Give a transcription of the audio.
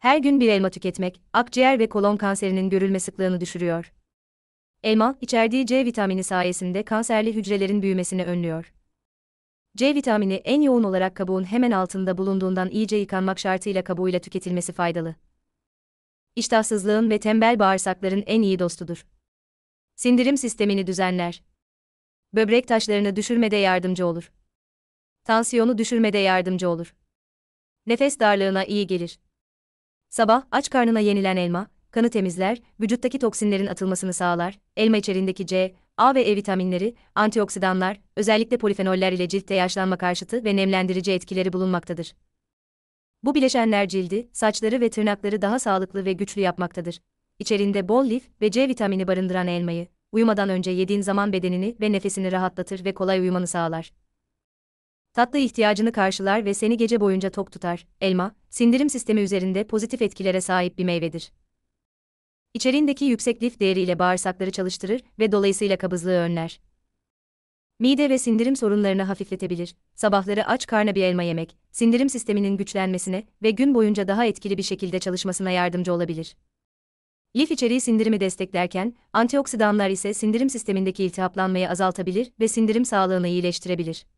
Her gün bir elma tüketmek, akciğer ve kolon kanserinin görülme sıklığını düşürüyor. Elma, içerdiği C vitamini sayesinde kanserli hücrelerin büyümesini önlüyor. C vitamini en yoğun olarak kabuğun hemen altında bulunduğundan iyice yıkanmak şartıyla kabuğuyla tüketilmesi faydalı. İştahsızlığın ve tembel bağırsakların en iyi dostudur. Sindirim sistemini düzenler. Böbrek taşlarını düşürmede yardımcı olur. Tansiyonu düşürmede yardımcı olur. Nefes darlığına iyi gelir. Sabah aç karnına yenilen elma, kanı temizler, vücuttaki toksinlerin atılmasını sağlar, elma içerisindeki C, A ve E vitaminleri, antioksidanlar, özellikle polifenoller ile ciltte yaşlanma karşıtı ve nemlendirici etkileri bulunmaktadır. Bu bileşenler cildi, saçları ve tırnakları daha sağlıklı ve güçlü yapmaktadır. İçerinde bol lif ve C vitamini barındıran elmayı, uyumadan önce yediğin zaman bedenini ve nefesini rahatlatır ve kolay uyumanı sağlar. Tatlı ihtiyacını karşılar ve seni gece boyunca tok tutar. Elma, sindirim sistemi üzerinde pozitif etkilere sahip bir meyvedir. İçerindeki yüksek lif değeriyle bağırsakları çalıştırır ve dolayısıyla kabızlığı önler. Mide ve sindirim sorunlarını hafifletebilir. Sabahları aç karna bir elma yemek, sindirim sisteminin güçlenmesine ve gün boyunca daha etkili bir şekilde çalışmasına yardımcı olabilir. Lif içeriği sindirimi desteklerken, antioksidanlar ise sindirim sistemindeki iltihaplanmayı azaltabilir ve sindirim sağlığını iyileştirebilir.